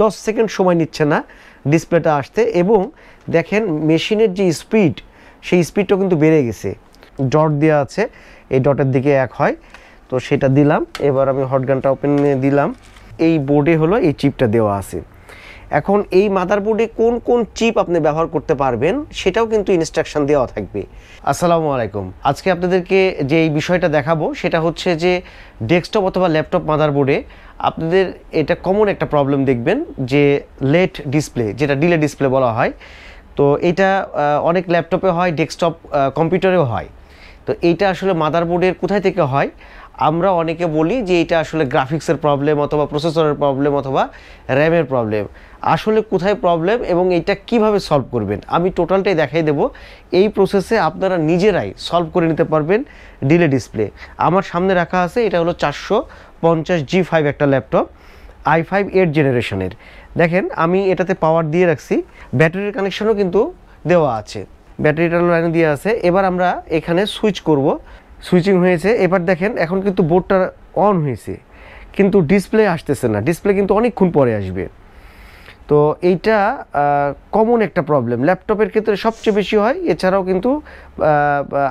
দশ সেকেন্ড সময় নিচ্ছে না ডিসপ্লেটা আসতে এবং দেখেন মেশিনের যে স্পিড সেই স্পিডটাও কিন্তু বেড়ে গেছে ডট দেওয়া আছে এই ডটের দিকে এক হয় তো সেটা দিলাম এবার আমি হটগানটা ওপেন দিলাম এই বোর্ডে হলো এই চিপটা দেওয়া আছে এখন এই মাদারবোর্ডে কোন কোন চিপ আপনি ব্যবহার করতে পারবেন সেটাও কিন্তু ইনস্ট্রাকশন দেওয়া থাকবে আসসালামু আলাইকুম আজকে আপনাদেরকে যে এই বিষয়টা দেখাবো সেটা হচ্ছে যে ডেস্কটপ অথবা ল্যাপটপ মাদারবোর্ডে আপনাদের এটা কমন একটা প্রবলেম দেখবেন যে লেট ডিসপ্লে যেটা ডিলে ডিসপ্লে বলা হয় তো এটা অনেক ল্যাপটপে হয় ডেস্কটপ কম্পিউটারেও হয় তো এইটা আসলে মাদারবোর্ডের কোথায় থেকে হয় আমরা অনেকে বলি যে এটা আসলে গ্রাফিক্সের প্রবলেম অথবা প্রসেসরের প্রবলেম অথবা র্যামের প্রবলেম আসলে কোথায় প্রবলেম এবং এটা কিভাবে সলভ করবেন আমি টোটালটাই দেখাই দেব এই প্রসেসে আপনারা নিজেরাই সলভ করে নিতে পারবেন ডিলে ডিসপ্লে আমার সামনে রাখা আছে এটা হলো চারশো পঞ্চাশ জি ফাইভ একটা ল্যাপটপ আই ফাইভ এইট জেনারেশনের দেখেন আমি এটাতে পাওয়ার দিয়ে রাখছি ব্যাটারির কানেকশনও কিন্তু দেওয়া আছে ব্যাটারিটা লাইনে দিয়ে আছে এবার আমরা এখানে সুইচ করব সুইচিং হয়েছে এবার দেখেন এখন কিন্তু বোর্ডটা অন হয়েছে কিন্তু ডিসপ্লে আসতেছে না ডিসপ্লে কিন্তু অনেকক্ষণ পরে আসবে তো এইটা কমন একটা প্রবলেম ল্যাপটপের ক্ষেত্রে সবচেয়ে বেশি হয় এছাড়াও কিন্তু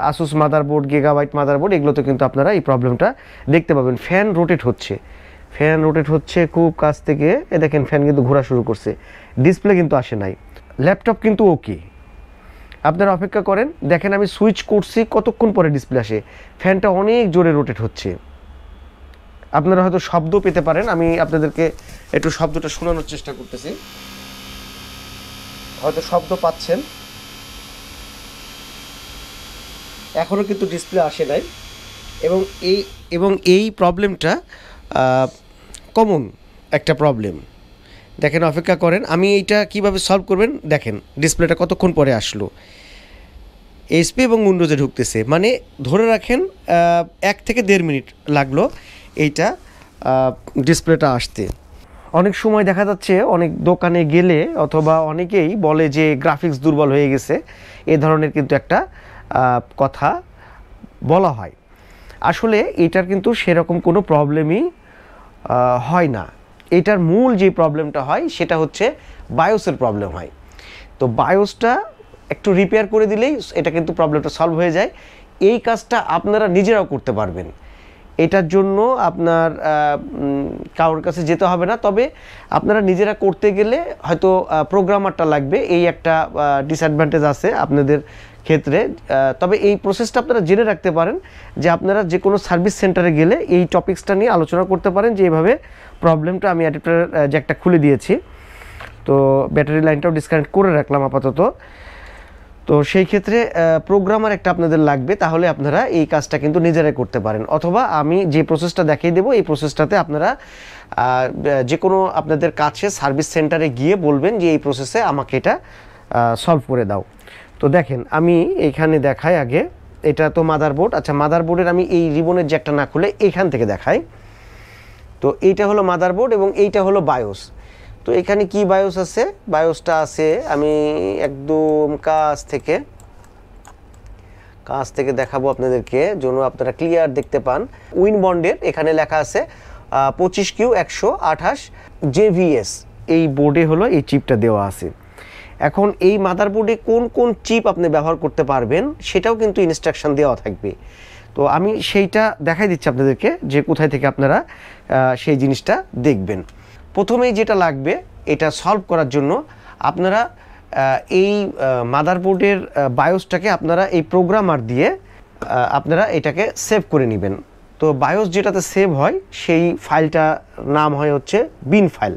আসুস মাদারবোর্ড গেগাবাইট মাদারবোর্ড এগুলোতে কিন্তু আপনারা এই প্রবলেমটা দেখতে পাবেন ফ্যান রোটেট হচ্ছে ফ্যান রোটেট হচ্ছে খুব কাছ থেকে এ দেখেন ফ্যান কিন্তু ঘোরা শুরু করছে ডিসপ্লে কিন্তু আসে নাই ল্যাপটপ কিন্তু ওকে আপনারা অপেক্ষা করেন দেখেন আমি সুইচ করছি কতক্ষণ পরে ডিসপ্লে আসে ফ্যানটা অনেক জোরে রোটেট হচ্ছে আপনারা হয়তো শব্দ পেতে পারেন আমি আপনাদেরকে একটু শব্দটা শোনানোর চেষ্টা করতেছি হয়তো শব্দ পাচ্ছেন এখনও কিন্তু ডিসপ্লে আসে নাই এবং এই এবং এই প্রবলেমটা কমন একটা প্রবলেম দেখেন অপেক্ষা করেন আমি এইটা কিভাবে সলভ করবেন দেখেন ডিসপ্লেটা কতক্ষণ পরে আসলো এসপি এবং উইন্ডোজে ঢুকতেছে মানে ধরে রাখেন এক থেকে দেড় মিনিট লাগলো এইটা ডিসপ্লেটা আসতে অনেক সময় দেখা যাচ্ছে অনেক দোকানে গেলে অথবা অনেকেই বলে যে গ্রাফিক্স দুর্বল হয়ে গেছে এ ধরনের কিন্তু একটা কথা বলা হয় আসলে এটার কিন্তু সেরকম কোনো প্রবলেমই হয় না এটার মূল যে প্রবলেমটা হয় সেটা হচ্ছে বায়োসের প্রবলেম হয় তো বায়োসটা একটু রিপেয়ার করে দিলেই এটা কিন্তু প্রবলেমটা সলভ হয়ে যায় এই কাজটা আপনারা নিজেরাও করতে পারবেন এটার জন্য আপনার কারোর কাছে যেতে হবে না তবে আপনারা নিজেরা করতে গেলে হয়তো প্রোগ্রামারটা লাগবে এই একটা ডিসঅ্যাডভান্টেজ আছে আপনাদের ক্ষেত্রে তবে এই প্রসেসটা আপনারা জেনে রাখতে পারেন যে আপনারা যে কোনো সার্ভিস সেন্টারে গেলে এই টপিক্সটা নিয়ে আলোচনা করতে পারেন যে এইভাবে প্রবলেমটা আমি অ্যাডাপ্টার একটা খুলে দিয়েছি তো ব্যাটারি লাইনটাও ডিসকানেক্ট করে রাখলাম আপাতত তো সেই ক্ষেত্রে প্রোগ্রামার একটা আপনাদের লাগবে তাহলে আপনারা এই কাজটা কিন্তু নিজেরাই করতে পারেন অথবা আমি যে প্রসেসটা দেখিয়ে দেবো এই প্রসেসটাতে আপনারা যে কোনো আপনাদের কাছে সার্ভিস সেন্টারে গিয়ে বলবেন যে এই প্রসেসে আমাকে এটা সলভ করে দাও তো দেখেন আমি এইখানে দেখাই আগে এটা তো মাদারবোর্ড আচ্ছা মাদারবোর্ডের আমি এই রিবনের যে একটা না খুলে এখান থেকে দেখাই তো এইটা হলো মাদারবোর্ড এবং এইটা হলো বায়োস তো এখানে কি বায়োস আছে বায়োসটা আছে আমি একদম কাছ থেকে কাছ থেকে দেখাবো আপনাদেরকে যেন আপনারা ক্লিয়ার দেখতে পান উইন বন্ডের এখানে লেখা আছে পঁচিশ কিউ একশো আঠাশ জেভিএস এই বোর্ডে হলো এই চিপটা দেওয়া আছে এখন এই মাদারবোর্ডে কোন কোন চিপ আপনি ব্যবহার করতে পারবেন সেটাও কিন্তু ইনস্ট্রাকশান দেওয়া থাকবে তো আমি সেইটা দেখাই দিচ্ছি আপনাদেরকে যে কোথায় থেকে আপনারা সেই জিনিসটা দেখবেন প্রথমেই যেটা লাগবে এটা সলভ করার জন্য আপনারা এই মাদারবোর্ডের বায়োসটাকে আপনারা এই প্রোগ্রামার দিয়ে আপনারা এটাকে সেভ করে নেবেন তো বায়োস যেটাতে সেভ হয় সেই ফাইলটা নাম হয় হচ্ছে বিন ফাইল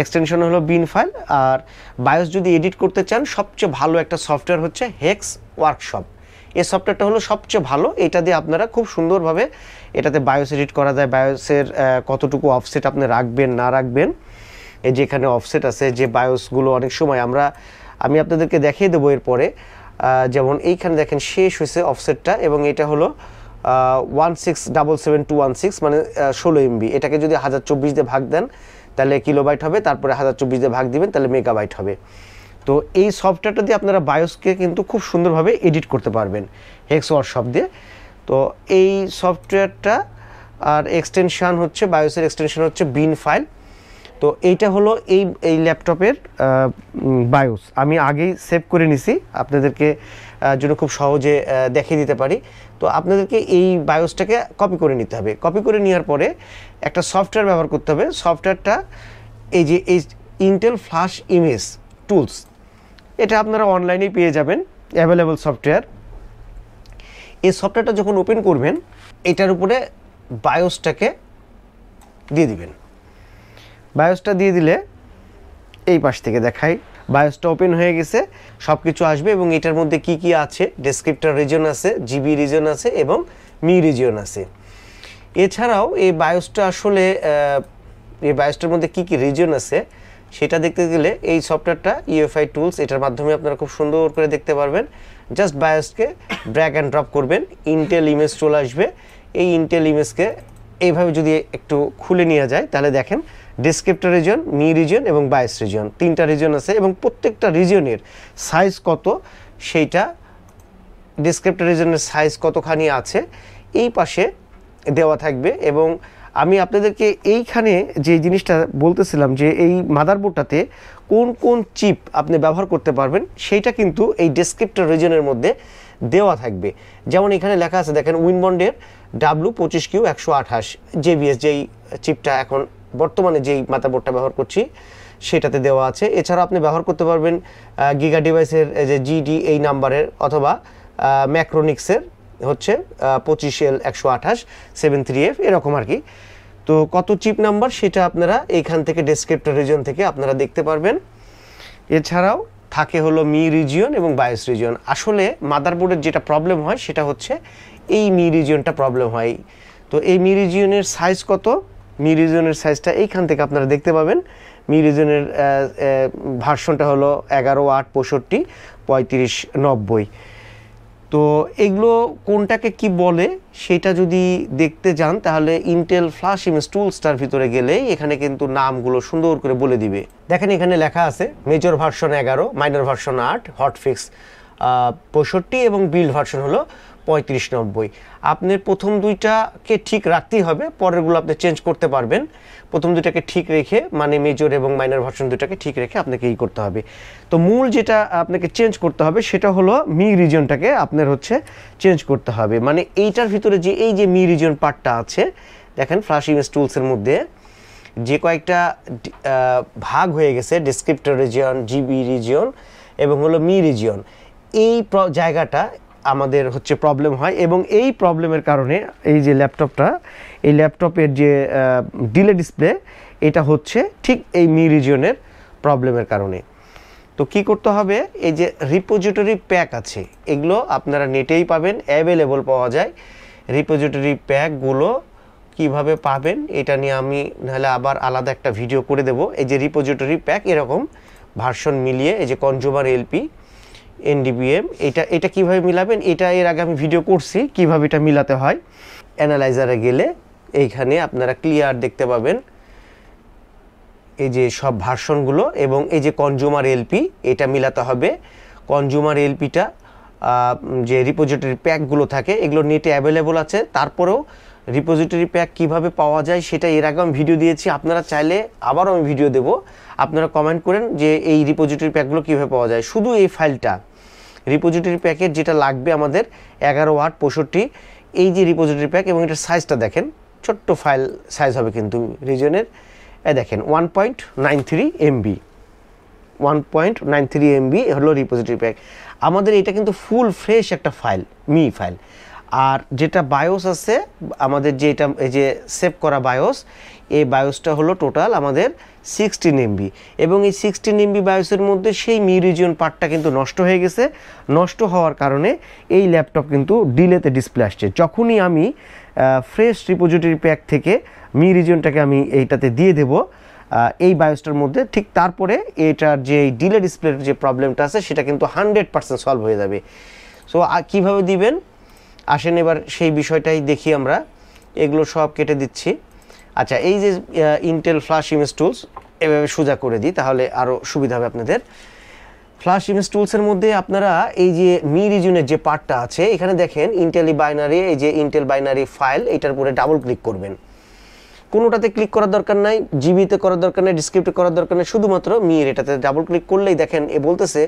এক্সটেনশন হলো বিন ফাইল আর বায়োস যদি এডিট করতে চান সবচেয়ে ভালো একটা সফটওয়্যার হচ্ছে হেক্স ওয়ার্কশপ এই সফটওয়্যারটা হলো সবচেয়ে ভালো এটা দিয়ে আপনারা খুব সুন্দরভাবে এটাতে বায়োস এডিট করা যায় বায়োসের কতটুকু অফসেট আপনি রাখবেন না রাখবেন এই যে এখানে অফসেট আছে যে বায়োসগুলো অনেক সময় আমরা আমি আপনাদেরকে দেখিয়ে দেবো এরপরে যেমন এইখানে দেখেন শেষ হয়েছে অফসেটটা এবং এটা হলো one six double seven two one six মানে ষোলো এমবি এটাকে যদি হাজার চব্বিশ দিয়ে ভাগ দেন তাহলে কিলোবাইট হবে তারপরে হাজার চব্বিশ দিয়ে ভাগ দিবেন তাহলে মেগাবাইট হবে তো এই সফটওয়্যারটা দিয়ে আপনারা বায়োসকে কিন্তু খুব সুন্দরভাবে এডিট করতে পারবেন হেক্স ওয়ার্কশপ দিয়ে তো এই সফটওয়্যারটা আর এক্সটেনশান হচ্ছে বায়োসের এক্সটেনশান হচ্ছে বিন ফাইল তো এইটা হলো এই এই ল্যাপটপের বায়োস আমি আগেই সেভ করে নিছি আপনাদেরকে জন্য খুব সহজে দেখে দিতে পারি তো আপনাদেরকে এই বায়োসটাকে কপি করে নিতে হবে কপি করে নেওয়ার পরে একটা সফটওয়্যার ব্যবহার করতে হবে সফটওয়্যারটা এই যে এই ইন্টেল ফ্লাশ ইমেজ টুলস এটা আপনারা অনলাইনেই পেয়ে যাবেন অ্যাভেলেবল সফটওয়্যার এই সফটওয়্যারটা যখন ওপেন করবেন এটার উপরে বায়োসটাকে দিয়ে দিবেন বায়োসটা দিয়ে দিলে এই পাশ থেকে দেখাই বায়োসটা ওপেন হয়ে গেছে সব কিছু আসবে এবং এটার মধ্যে কি কি আছে ডেসক্রিপ্টার রিজন আছে জিবি রিজন আছে এবং মি রিজন আছে এছাড়াও এই বায়োসটা আসলে এই বায়োসটার মধ্যে কি কি রিজন আছে সেটা দেখতে গেলে এই সফটওয়্যারটা ইউএফআই e টুলস এটার মাধ্যমে আপনারা খুব সুন্দর করে দেখতে পারবেন জাস্ট বায়োসকে ব্র্যাক অ্যান্ড ড্রপ করবেন ইন্টেল ইমেজ চলে আসবে এই ইন্টেল ইমেজকে এইভাবে যদি একটু খুলে নিয়ে যায় তাহলে দেখেন ডিসক্রিপ্টর রিজন মি রিজন এবং বায়োস রিজন তিনটা রিজন আছে এবং প্রত্যেকটা রিজনের সাইজ কত সেইটা ডিসক্রিপ্টর রিজনের সাইজ কতখানি আছে এই পাশে দেওয়া থাকবে এবং আমি আপনাদেরকে এইখানে যে জিনিসটা বলতেছিলাম যে এই মাদারবোর্ডটাতে কোন কোন চিপ আপনি ব্যবহার করতে পারবেন সেইটা কিন্তু এই ডেসক্রিপ্টর রিজনের মধ্যে দেওয়া থাকবে যেমন এখানে লেখা আছে দেখেন উইনবন্ডের ডাব্লু পঁচিশ কিউ একশো আঠাশ জেবিএস যেই চিপটা এখন বর্তমানে যেই মাদারবোর্ডটা ব্যবহার করছি সেটাতে দেওয়া আছে এছাড়া আপনি ব্যবহার করতে পারবেন গিগা ডিভাইসের যে জিডি এই নাম্বারের অথবা ম্যাক্রোনিক্সের হচ্ছে পঁচিশ এল একশো আঠাশ সেভেন থ্রি এফ এরকম আর কি তো কত চিপ নাম্বার সেটা আপনারা এইখান থেকে ডেসক্রিপ্টর রিজন থেকে আপনারা দেখতে পারবেন এছাড়াও থাকে হলো মি রিজিয়ন এবং বায়োস রিজিয়ন আসলে মাদারবোর্ডের যেটা প্রবলেম হয় সেটা হচ্ছে এই মি রিজিয়নটা প্রবলেম হয় তো এই মি রিজিয়নের সাইজ কত মি রিজিয়নের সাইজটা এইখান থেকে আপনারা দেখতে পাবেন মি রিজিয়নের ভার্সনটা হলো এগারো আট পঁয়ষট্টি পঁয়ত্রিশ নব্বই তো এগুলো কোনটাকে কি বলে সেটা যদি দেখতে যান তাহলে ইন্টেল ফ্লাশ ইমেজ টুলসটার ভিতরে গেলে এখানে কিন্তু নামগুলো সুন্দর করে বলে দিবে দেখেন এখানে লেখা আছে মেজর ভার্সন এগারো মাইনর ভার্সন আট হটফিক্স পঁয়ষট্টি এবং বিল্ড ভার্সন হলো পঁয়ত্রিশ নব্বই আপনার প্রথম দুইটাকে ঠিক রাখতেই হবে পরেরগুলো আপনি চেঞ্জ করতে পারবেন প্রথম দুইটাকে ঠিক রেখে মানে মেজর এবং মাইনার ভার্সন দুটাকে ঠিক রেখে আপনাকে এই করতে হবে তো মূল যেটা আপনাকে চেঞ্জ করতে হবে সেটা হলো মি রিজনটাকে আপনার হচ্ছে চেঞ্জ করতে হবে মানে এইটার ভিতরে যে এই যে মি রিজন পার্টটা আছে দেখেন ফ্লাশ ইমেজ টুলসের মধ্যে যে কয়েকটা ভাগ হয়ে গেছে ডিসক্রিপ্টর রিজিয়ন জিবি রিজিয়ন এবং হলো মি রিজিয়ন এই জায়গাটা আমাদের হচ্ছে প্রবলেম হয় এবং এই প্রবলেমের কারণে এই যে ল্যাপটপটা এই ল্যাপটপের যে ডিলে ডিসপ্লে এটা হচ্ছে ঠিক এই মি রিজিয়নের প্রবলেমের কারণে তো কি করতে হবে এই যে রিপোজিটরি প্যাক আছে এগুলো আপনারা নেটেই পাবেন অ্যাভেলেবল পাওয়া যায় রিপোজিটরি প্যাকগুলো কিভাবে পাবেন এটা নিয়ে আমি নাহলে আবার আলাদা একটা ভিডিও করে দেব এই যে রিপোজিটরি প্যাক এরকম ভার্সন মিলিয়ে এই যে কনজুমার এলপি এনডিবিএম এটা এটা কিভাবে মিলাবেন এটা এর আগে আমি ভিডিও করছি কিভাবে এটা মিলাতে হয় অ্যানালাইজারে গেলে এইখানে আপনারা ক্লিয়ার দেখতে পাবেন এই যে সব ভার্সনগুলো এবং এই যে কনজুমার এলপি এটা মিলাতে হবে কনজুমার এলপিটা যে রিপোজিটরি প্যাকগুলো থাকে এগুলো নেটে অ্যাভেলেবল আছে তারপরেও রিপোজিটরি প্যাক কিভাবে পাওয়া যায় সেটা এর আগে আমি ভিডিও দিয়েছি আপনারা চাইলে আবারও আমি ভিডিও দেব আপনারা কমেন্ট করেন যে এই রিপোজিটরি প্যাকগুলো কীভাবে পাওয়া যায় শুধু এই ফাইলটা রিপোজিটরি প্যাকের যেটা লাগবে আমাদের এগারো আট পঁয়ষট্টি এই যে রিপোজিটরি প্যাক এবং এটার সাইজটা দেখেন ছোট্ট ফাইল সাইজ হবে কিন্তু রিজনের দেখেন one point nine three MB one point nine three MB হলো রিপোজিটরি প্যাক আমাদের এটা কিন্তু ফুল ফ্রেশ একটা ফাইল মি ফাইল আর যেটা বায়োস আছে আমাদের যে এটা এই যে সেভ করা বায়োস এই বায়োসটা হলো টোটাল আমাদের সিক্সটিন এমবি এবং এই সিক্সটিন এমবি বায়োসের মধ্যে সেই মি রিজিয়ন পার্টটা কিন্তু নষ্ট হয়ে গেছে নষ্ট হওয়ার কারণে এই ল্যাপটপ কিন্তু ডিলেতে ডিসপ্লে আসছে যখনই আমি ফ্রেশ রিপোজিটরি প্যাক থেকে মি রিজিয়নটাকে আমি এইটাতে দিয়ে দেবো এই বায়োসটার মধ্যে ঠিক তারপরে এটার যে ডিলে ডিসপ্লের যে প্রবলেমটা আছে সেটা কিন্তু হান্ড্রেড পার্সেন্ট সলভ হয়ে যাবে সো কীভাবে দিবেন আসেন এবার সেই বিষয়টাই দেখি আমরা এগুলো সব কেটে দিচ্ছি আচ্ছা এই যে ইন্টেল ফ্লাশ ইমেজ টুলস এভাবে সোজা করে দিই তাহলে আরও সুবিধা হবে আপনাদের ফ্লাশ ইমেজ টুলসের মধ্যে আপনারা এই যে মি রিজনের যে পার্টটা আছে এখানে দেখেন ইন্টেলি বাইনারি এই যে ইন্টেল বাইনারি ফাইল এটার উপরে ডাবল ক্লিক করবেন কোনোটাতে ক্লিক করার দরকার নাই জিবিতে করার দরকার নেই ডিসক্রিপ্টে করার দরকার নেই শুধুমাত্র মির এটাতে ডাবল ক্লিক করলেই দেখেন এ বলতেছে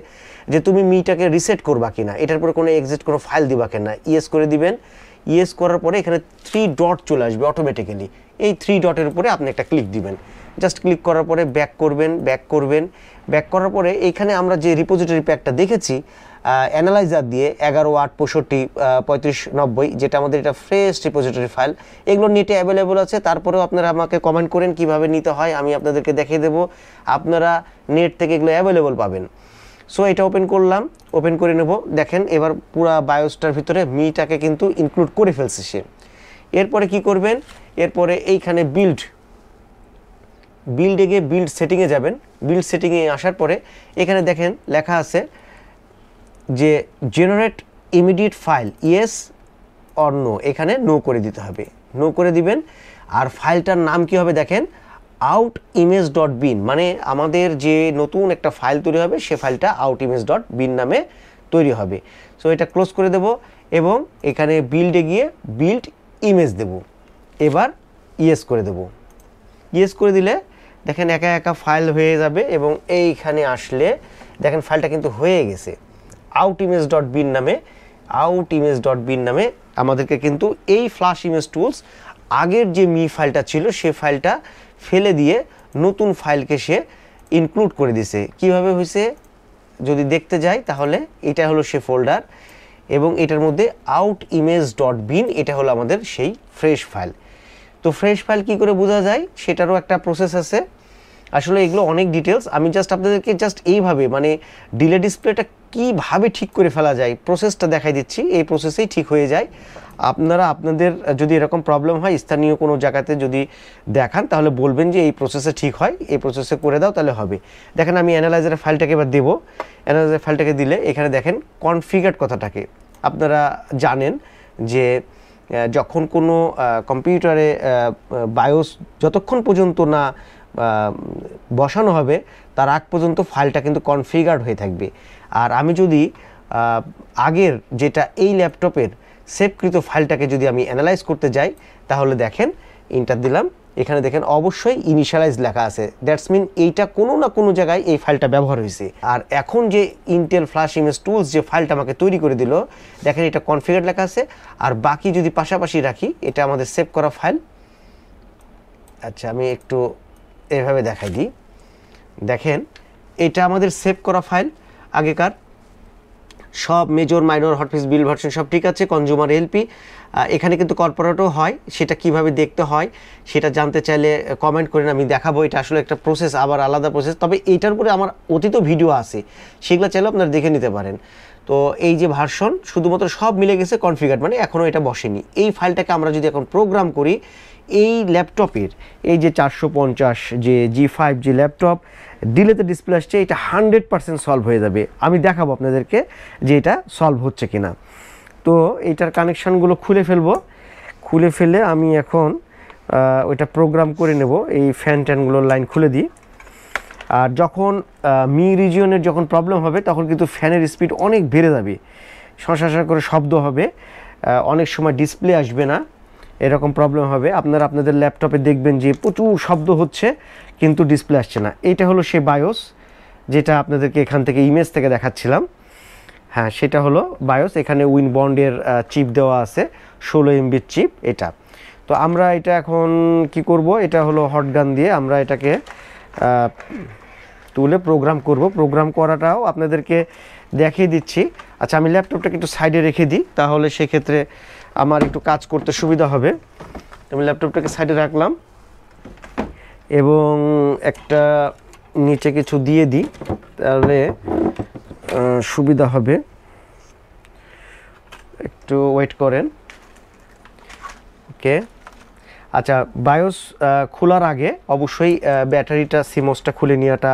যে তুমি মিটাকে রিসেট করবা কিনা এটার পরে কোনো এক্সিট কোনো ফাইল দিবা কিনা ইয়েস করে দিবেন ইয়েস করার পরে এখানে থ্রি ডট চলে আসবে অটোমেটিক্যালি এই থ্রি ডটের উপরে আপনি একটা ক্লিক দিবেন জাস্ট ক্লিক করার পরে ব্যাক করবেন ব্যাক করবেন ব্যাক করার পরে এইখানে আমরা যে রিপোজিটরি প্যাকটা দেখেছি অ্যানালাইজার দিয়ে এগারো আট পঁয়ষট্টি পঁয়ত্রিশ নব্বই যেটা আমাদের এটা ফ্রেশ রিপোজিটরি ফাইল এগুলো নেটে অ্যাভেলেবল আছে তারপরেও আপনারা আমাকে কমেন্ট করেন কিভাবে নিতে হয় আমি আপনাদেরকে দেখিয়ে দেবো আপনারা নেট থেকে এগুলো অ্যাভেলেবল পাবেন সো এটা ওপেন করলাম ওপেন করে নেব দেখেন এবার পুরা বায়োস্টার ভিতরে মিটাকে কিন্তু ইনক্লুড করে ফেলছে সে এরপরে কি করবেন এরপরে এইখানে বিল্ড বিল্ডে গিয়ে বিল্ড সেটিংয়ে যাবেন বিল্ড সেটিংয়ে আসার পরে এখানে দেখেন লেখা আছে যে generate immediate file yes or no এখানে নো করে দিতে হবে নো করে দিবেন আর ফাইলটার নাম কি হবে দেখেন আউট ইমেজ ডট বিন মানে আমাদের যে নতুন একটা ফাইল তৈরি হবে সে ফাইলটা আউট ইমেজ ডট বিন নামে তৈরি হবে সো এটা ক্লোজ করে দেব এবং এখানে বিল্ডে গিয়ে বিল্ড ইমেজ দেব এবার ইয়েস করে দেব ইয়েস করে দিলে দেখেন একা একা ফাইল হয়ে যাবে এবং এইখানে আসলে দেখেন ফাইলটা কিন্তু হয়ে গেছে আউট ইমেজ ডট বিন নামে আউট ইমেজ ডট বিন নামে আমাদেরকে কিন্তু এই ফ্লাশ ইমেজ টুলস আগের যে মি ফাইলটা ছিল সে ফাইলটা ফেলে দিয়ে নতুন ফাইলকে সে ইনক্লুড করে দিছে কিভাবে হয়েছে যদি দেখতে যাই তাহলে এটা হলো সে ফোল্ডার এবং এটার মধ্যে আউট ইমেজ ডট বিন এটা হলো আমাদের সেই ফ্রেশ ফাইল তো ফ্রেশ ফাইল কি করে বোঝা যায় সেটারও একটা প্রসেস আছে আসলে এগুলো অনেক ডিটেলস আমি জাস্ট আপনাদেরকে জাস্ট এইভাবে মানে ডিলে ডিসপ্লেটা কীভাবে ঠিক করে ফেলা যায় প্রসেসটা দেখাই দিচ্ছি এই প্রসেসেই ঠিক হয়ে যায় আপনারা আপনাদের যদি এরকম প্রবলেম হয় স্থানীয় কোনো জায়গাতে যদি দেখান তাহলে বলবেন যে এই প্রসেসে ঠিক হয় এই প্রসেসে করে দাও তাহলে হবে দেখেন আমি অ্যানালাইজারের ফাইলটাকে এবার দেবো অ্যানালাইজার ফাইলটাকে দিলে এখানে দেখেন কনফিগার কথাটাকে আপনারা জানেন যে যখন কোনো কম্পিউটারে বায়োস যতক্ষণ পর্যন্ত না বসানো হবে তার আগ পর্যন্ত ফাইলটা কিন্তু কনফিগার্ড হয়ে থাকবে আর আমি যদি আগের যেটা এই ল্যাপটপের সেভকৃত ফাইলটাকে যদি আমি অ্যানালাইজ করতে যাই তাহলে দেখেন ইন্টার দিলাম এখানে দেখেন অবশ্যই ইনিশিয়ালাইজ লেখা আছে দ্যাটস মিন এইটা কোনো না কোনো জায়গায় এই ফাইলটা ব্যবহার হয়েছে আর এখন যে ইন্টেল ফ্লাশ ইমেজ টুলস যে ফাইলটা আমাকে তৈরি করে দিল দেখেন এটা কনফিগার লেখা আছে আর বাকি যদি পাশাপাশি রাখি এটা আমাদের সেভ করা ফাইল আচ্ছা আমি একটু এভাবে দেখাই দিই দেখেন এটা আমাদের সেভ করা ফাইল আগেকার সব major minor hotfix build version সব ঠিক আছে কনজিউমার এলপি এখানে কিন্তু কর্পোরেটও হয় সেটা কিভাবে দেখতে হয় সেটা জানতে চাইলে কমেন্ট করেন আমি দেখাবো এটা আসলে একটা প্রসেস আবার আলাদা প্রসেস তবে এটার উপরে আমার অতীত ভিডিও আছে সেগুলো চাইলে আপনারা দেখে নিতে পারেন তো এই যে ভার্সন শুধুমাত্র সব মিলে গেছে কনফিগার মানে এখনও এটা বসেনি এই ফাইলটাকে আমরা যদি এখন প্রোগ্রাম করি এই ল্যাপটপের এই যে চারশো পঞ্চাশ যে জি ফাইভ যে ল্যাপটপ ডিলেতে ডিসপ্লে আসছে এটা হান্ড্রেড পারসেন্ট সলভ হয়ে যাবে আমি দেখাবো আপনাদেরকে যে এটা সলভ হচ্ছে কি না তো এটার কানেকশানগুলো খুলে ফেলব খুলে ফেলে আমি এখন ওইটা প্রোগ্রাম করে নেব এই ফ্যান ট্যানগুলোর লাইন খুলে দিই আর যখন মি রিজিয়নের যখন প্রবলেম হবে তখন কিন্তু ফ্যানের স্পিড অনেক বেড়ে যাবে শশা করে শব্দ হবে অনেক সময় ডিসপ্লে আসবে না এরকম প্রবলেম হবে আপনারা আপনাদের ল্যাপটপে দেখবেন যে প্রচুর শব্দ হচ্ছে কিন্তু ডিসপ্লে আসছে না এটা হলো সে বায়োস যেটা আপনাদেরকে এখান থেকে ইমেজ থেকে দেখাচ্ছিলাম হ্যাঁ সেটা হলো বায়োস এখানে উইন বন্ডের চিপ দেওয়া আছে ষোলো এমবির চিপ এটা তো আমরা এটা এখন কি করব এটা হলো হটগান দিয়ে আমরা এটাকে তুলে প্রোগ্রাম করব প্রোগ্রাম করাটাও আপনাদেরকে দেখিয়ে দিচ্ছি আচ্ছা আমি ল্যাপটপটাকে একটু সাইডে রেখে দিই তাহলে সেক্ষেত্রে আমার একটু কাজ করতে সুবিধা হবে আমি ল্যাপটপটাকে সাইডে রাখলাম এবং একটা নিচে কিছু দিয়ে দিই তাহলে সুবিধা হবে একটু ওয়েট করেন ওকে আচ্ছা বায়োস খোলার আগে অবশ্যই ব্যাটারিটা সিমোসটা খুলে নেওয়াটা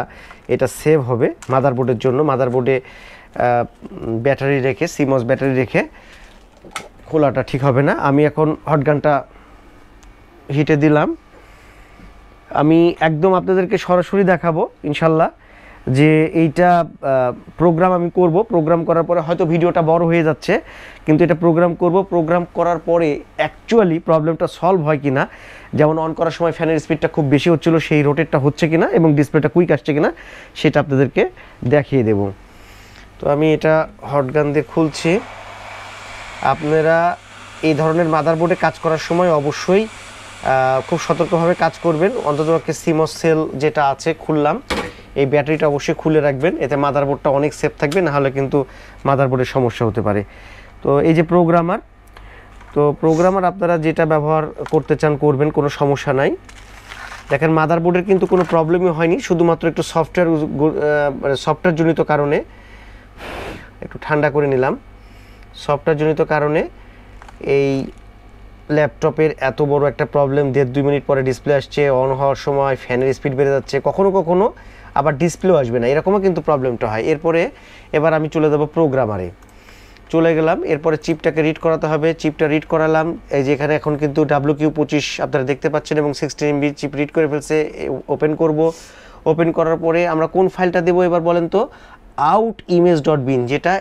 এটা সেভ হবে মাদারবোর্ডের জন্য মাদারবোর্ডে ব্যাটারি রেখে সিমস ব্যাটারি রেখে খোলাটা ঠিক হবে না আমি এখন হটগানটা হিটে দিলাম আমি একদম আপনাদেরকে সরাসরি দেখাবো ইনশাল্লাহ যে এইটা প্রোগ্রাম আমি করব প্রোগ্রাম করার পরে হয়তো ভিডিওটা বড় হয়ে যাচ্ছে কিন্তু এটা প্রোগ্রাম করব প্রোগ্রাম করার পরে অ্যাকচুয়ালি প্রবলেমটা সলভ হয় কিনা যেমন অন করার সময় ফ্যানের স্পিডটা খুব বেশি হচ্ছিল সেই রোটেটটা হচ্ছে কিনা এবং ডিসপ্লেটা কুইক আসছে কি না সেটা আপনাদেরকে দেখিয়ে দেব তো আমি এটা হটগান দিয়ে খুলছি আপনারা এই ধরনের মাদারবোর্ডে কাজ করার সময় অবশ্যই খুব সতর্কভাবে কাজ করবেন একটা সিমস সেল যেটা আছে খুললাম এই ব্যাটারিটা অবশ্যই খুলে রাখবেন এতে মাদারবোর্ডটা অনেক সেফ থাকবে নাহলে কিন্তু মাদারবোর্ডের সমস্যা হতে পারে তো এই যে প্রোগ্রামার তো প্রোগ্রামার আপনারা যেটা ব্যবহার করতে চান করবেন কোনো সমস্যা নাই দেখেন মাদারবোর্ডের কিন্তু কোনো প্রবলেমই হয়নি শুধুমাত্র একটু সফটওয়্যার মানে সফটওয়্যারজনিত কারণে একটু ঠান্ডা করে নিলাম সফটওয়্যারজনিত কারণে এই ল্যাপটপের এত বড় একটা প্রবলেম দেড় দুই মিনিট পরে ডিসপ্লে আসছে অন হওয়ার সময় ফ্যানের স্পিড বেড়ে যাচ্ছে কখনো কখনো আবার ডিসপ্লেও আসবে না এরকমও কিন্তু প্রবলেমটা হয় এরপরে এবার আমি চলে যাবো প্রোগ্রামারে চলে গেলাম এরপরে চিপটাকে রিড করাতে হবে চিপটা রিড করালাম এই যে এখানে এখন কিন্তু ডাব্লু কিউ পঁচিশ আপনারা দেখতে পাচ্ছেন এবং সিক্সটিন এমবি চিপ রিড করে ফেলছে ওপেন করব ওপেন করার পরে আমরা কোন ফাইলটা দেবো এবার বলেন তো আউট ইমেজ ডট বিন যেটা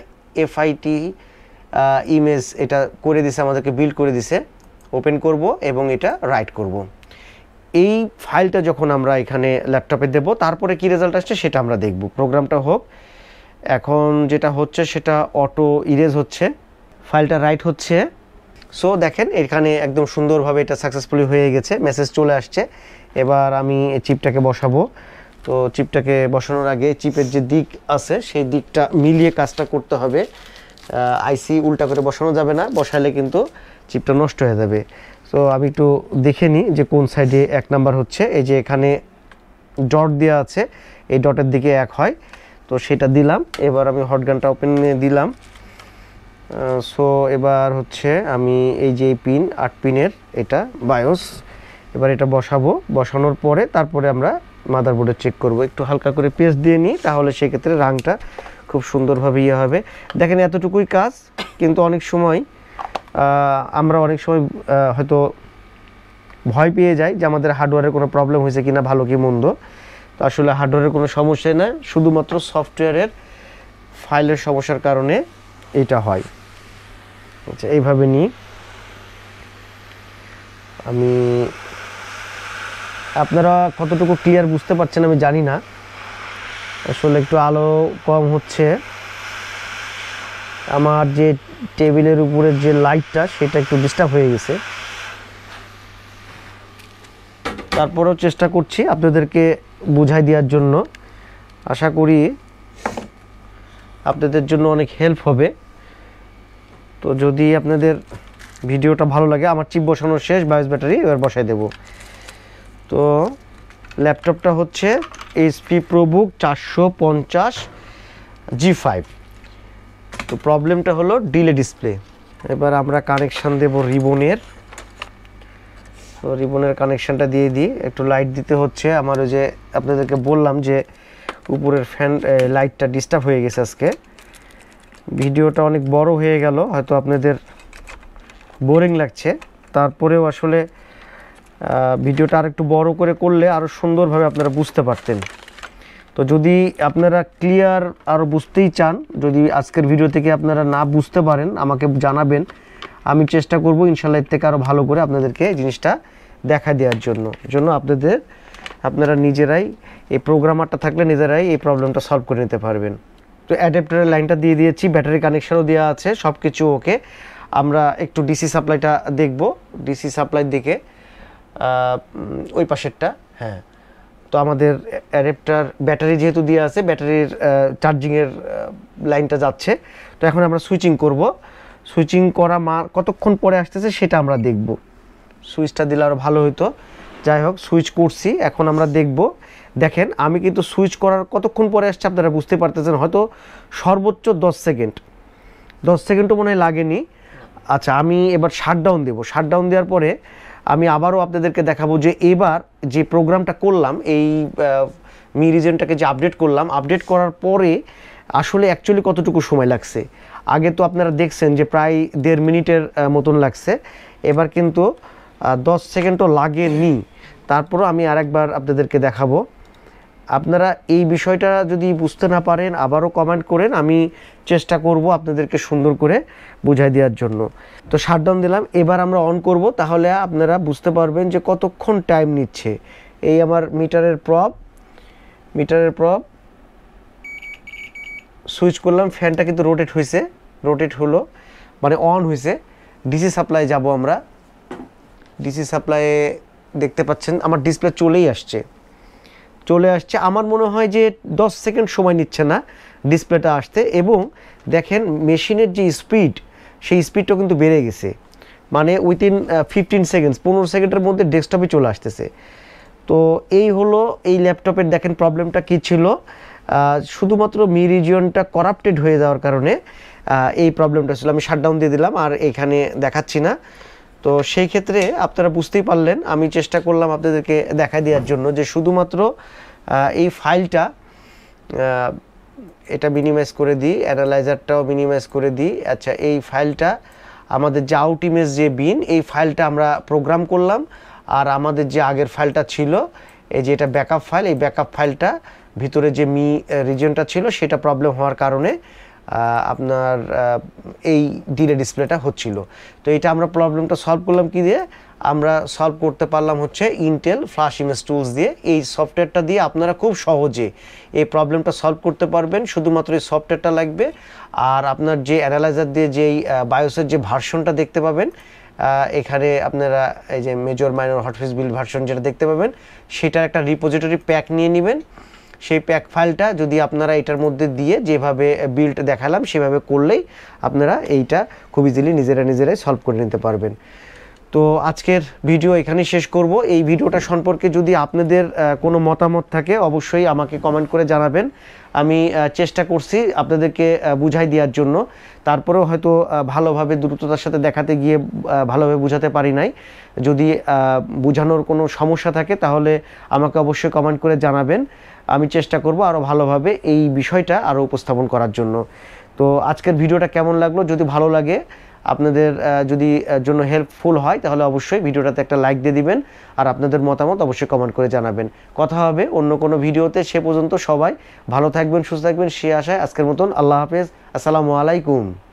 এফআইটি ইমেজ এটা করে দিছে আমাদেরকে বিল্ড করে দিছে ওপেন করব এবং এটা রাইট করব। এই ফাইলটা যখন আমরা এখানে ল্যাপটপে দেব তারপরে কি রেজাল্ট আসছে সেটা আমরা দেখব প্রোগ্রামটা হোক এখন যেটা হচ্ছে সেটা অটো ইরেজ হচ্ছে ফাইলটা রাইট হচ্ছে সো দেখেন এখানে একদম সুন্দরভাবে এটা সাকসেসফুলি হয়ে গেছে মেসেজ চলে আসছে এবার আমি চিপটাকে বসাবো তো চিপটাকে বসানোর আগে চিপের যে দিক আছে সেই দিকটা মিলিয়ে কাজটা করতে হবে আইসি উল্টা করে বসানো যাবে না বসালে কিন্তু চিপটা নষ্ট হয়ে যাবে তো আমি একটু দেখে নিই যে কোন সাইডে এক নাম্বার হচ্ছে এই যে এখানে ডট দেওয়া আছে এই ডটের দিকে এক হয় তো সেটা দিলাম এবার আমি হটগানটা ওপেন দিলাম সো এবার হচ্ছে আমি এই যে পিন আট পিনের এটা বায়োস এবার এটা বসাবো বসানোর পরে তারপরে আমরা মাদারবোর্ডে চেক করব একটু হালকা করে পেস্ট দিয়ে নিই তাহলে সেক্ষেত্রে রাংটা খুব সুন্দরভাবে ইয়ে হবে দেখেন এতটুকুই কাজ কিন্তু অনেক সময় আমরা অনেক সময় হয়তো ভয় পেয়ে যাই যে আমাদের হার্ডওয়্যারের কোনো প্রবলেম হয়েছে কিনা ভালো কি মন্দ তো আসলে হার্ডওয়্যারের কোনো সমস্যা নেই শুধুমাত্র সফটওয়্যারের ফাইলের সমস্যার কারণে এটা হয় আচ্ছা এইভাবে নি আমি আপনারা কতটুকু ক্লিয়ার বুঝতে পারছেন আমি জানি না আসলে একটু আলো কম হচ্ছে আমার যে টেবিলের উপরে যে লাইটটা সেটা একটু ডিস্টার্ব হয়ে গেছে তারপরেও চেষ্টা করছি আপনাদেরকে বুঝাই দেওয়ার জন্য আশা করি আপনাদের জন্য অনেক হেল্প হবে তো যদি আপনাদের ভিডিওটা ভালো লাগে আমার চিপ বসানো শেষ বায়োস ব্যাটারি এবার বসাই দেব তো ল্যাপটপটা হচ্ছে এইচপি প্রবুক চারশো পঞ্চাশ জি ফাইভ তো প্রবলেমটা হলো ডিলে ডিসপ্লে এবার আমরা কানেকশান দেব রিবনের তো রিবনের কানেকশানটা দিয়ে দিই একটু লাইট দিতে হচ্ছে আমার ওই যে আপনাদেরকে বললাম যে উপরের ফ্যান লাইটটা ডিস্টার্ব হয়ে গেছে আজকে ভিডিওটা অনেক বড় হয়ে গেল হয়তো আপনাদের বোরিং লাগছে তারপরেও আসলে ভিডিওটা আর একটু বড় করে করলে আরও সুন্দরভাবে আপনারা বুঝতে পারতেন তো যদি আপনারা ক্লিয়ার আরও বুঝতেই চান যদি আজকের ভিডিও থেকে আপনারা না বুঝতে পারেন আমাকে জানাবেন আমি চেষ্টা করব ইনশাল্লাহ এর থেকে আরও ভালো করে আপনাদেরকে জিনিসটা দেখা দেওয়ার জন্য জন্য আপনাদের আপনারা নিজেরাই এই প্রোগ্রামারটা থাকলে নিজেরাই এই প্রবলেমটা সলভ করে নিতে পারবেন তো অ্যাডাপ্টারের লাইনটা দিয়ে দিয়েছি ব্যাটারি কানেকশানও দেওয়া আছে সব কিছু ওকে আমরা একটু ডিসি সাপ্লাইটা দেখব ডিসি সাপ্লাই দিকে ওই পাশেরটা হ্যাঁ তো আমাদের অ্যাডেপ্টার ব্যাটারি যেহেতু দিয়ে আছে ব্যাটারির চার্জিংয়ের লাইনটা যাচ্ছে তো এখন আমরা সুইচিং করব সুইচিং করা মা কতক্ষণ পরে আসতেছে সেটা আমরা দেখব সুইচটা দিলে আরও ভালো হতো যাই হোক সুইচ করছি এখন আমরা দেখব দেখেন আমি কিন্তু সুইচ করার কতক্ষণ পরে আসছে আপনারা বুঝতে পারতেছেন হয়তো সর্বোচ্চ দশ সেকেন্ড দশ সেকেন্ডও মনে হয় লাগেনি আচ্ছা আমি এবার শাটডাউন দেবো শাটডাউন দেওয়ার পরে আমি আবারও আপনাদেরকে দেখাবো যে এবার যে প্রোগ্রামটা করলাম এই মি রিজেনটাকে যে আপডেট করলাম আপডেট করার পরে আসলে অ্যাকচুয়ালি কতটুকু সময় লাগছে আগে তো আপনারা দেখছেন যে প্রায় দেড় মিনিটের মতন লাগছে এবার কিন্তু দশ সেকেন্ড তো লাগেনি তারপরও আমি আরেকবার আপনাদেরকে দেখাবো আপনারা এই বিষয়টা যদি বুঝতে না পারেন আবারও কমেন্ট করেন আমি চেষ্টা করব আপনাদেরকে সুন্দর করে বুঝাই দেওয়ার জন্য তো শাটডাউন দিলাম এবার আমরা অন করব তাহলে আপনারা বুঝতে পারবেন যে কতক্ষণ টাইম নিচ্ছে এই আমার মিটারের প্রপ মিটারের প্রপ সুইচ করলাম ফ্যানটা কিন্তু রোটেট হয়েছে রোটেট হলো মানে অন হয়েছে ডিসি সাপ্লাই যাব আমরা ডিসি সাপ্লাইয়ে দেখতে পাচ্ছেন আমার ডিসপ্লে চলেই আসছে চলে আসছে আমার মনে হয় যে 10 সেকেন্ড সময় নিচ্ছে না ডিসপ্লেটা আসতে এবং দেখেন মেশিনের যে স্পিড সেই স্পিডটাও কিন্তু বেড়ে গেছে মানে উইথিন ফিফটিন সেকেন্ডস পনেরো সেকেন্ডের মধ্যে ডেস্কটপে চলে আসতেছে তো এই হলো এই ল্যাপটপের দেখেন প্রবলেমটা কী ছিল শুধুমাত্র মি রিজিয়নটা করাপ্টেড হয়ে যাওয়ার কারণে এই প্রবলেমটা ছিল আমি শাটডাউন দিয়ে দিলাম আর এখানে দেখাচ্ছি না তো সেই ক্ষেত্রে আপনারা বুঝতেই পারলেন আমি চেষ্টা করলাম আপনাদেরকে দেখা দেওয়ার জন্য যে শুধুমাত্র এই ফাইলটা এটা মিনিমাইজ করে দিই অ্যানালাইজারটাও মিনিমাইজ করে দিই আচ্ছা এই ফাইলটা আমাদের যে আউট ইমেজ যে বিন এই ফাইলটা আমরা প্রোগ্রাম করলাম আর আমাদের যে আগের ফাইলটা ছিল এই যে এটা ব্যাকআপ ফাইল এই ব্যাকআপ ফাইলটা ভিতরে যে মি রিজনটা uh, ছিল সেটা প্রবলেম হওয়ার কারণে আপনার এই ডিলে ডিসপ্লেটা হচ্ছিল তো এটা আমরা প্রবলেমটা সলভ করলাম কি দিয়ে আমরা সলভ করতে পারলাম হচ্ছে ইন্টেল ফ্লাশ ইমেজ টুলস দিয়ে এই সফটওয়্যারটা দিয়ে আপনারা খুব সহজে এই প্রবলেমটা সলভ করতে পারবেন শুধুমাত্র এই সফটওয়্যারটা লাগবে আর আপনার যে অ্যানালাইজার দিয়ে যেই বায়োসের যে ভার্সনটা দেখতে পাবেন এখানে আপনারা এই যে major minor hotfix build version যেটা দেখতে পাবেন সেটার একটা রিপোজিটরি প্যাক নিয়ে নেবেন সেই প্যাক ফাইলটা যদি আপনারা এটার মধ্যে দিয়ে যেভাবে বিলটা দেখালাম সেভাবে করলেই আপনারা এইটা খুব ইজিলি নিজেরা নিজেরাই সলভ করে নিতে পারবেন তো আজকের ভিডিও এখানে শেষ করব এই ভিডিওটা সম্পর্কে যদি আপনাদের কোনো মতামত থাকে অবশ্যই আমাকে কমেন্ট করে জানাবেন আমি চেষ্টা করছি আপনাদেরকে বুঝাই দেওয়ার জন্য তারপরেও হয়তো ভালোভাবে দ্রুততার সাথে দেখাতে গিয়ে ভালোভাবে বুঝাতে পারি নাই যদি বুঝানোর কোনো সমস্যা থাকে তাহলে আমাকে অবশ্যই কমেন্ট করে জানাবেন আমি চেষ্টা করব আরও ভালোভাবে এই বিষয়টা আরও উপস্থাপন করার জন্য তো আজকের ভিডিওটা কেমন লাগলো যদি ভালো লাগে আপনাদের যদি জন্য হেল্পফুল হয় তাহলে অবশ্যই ভিডিওটাতে একটা লাইক দিয়ে দিবেন আর আপনাদের মতামত অবশ্যই কমেন্ট করে জানাবেন কথা হবে অন্য কোনো ভিডিওতে সে পর্যন্ত সবাই ভালো থাকবেন সুস্থ থাকবেন সে আশায় আজকের মতন আল্লাহ হাফেজ আসসালামু আলাইকুম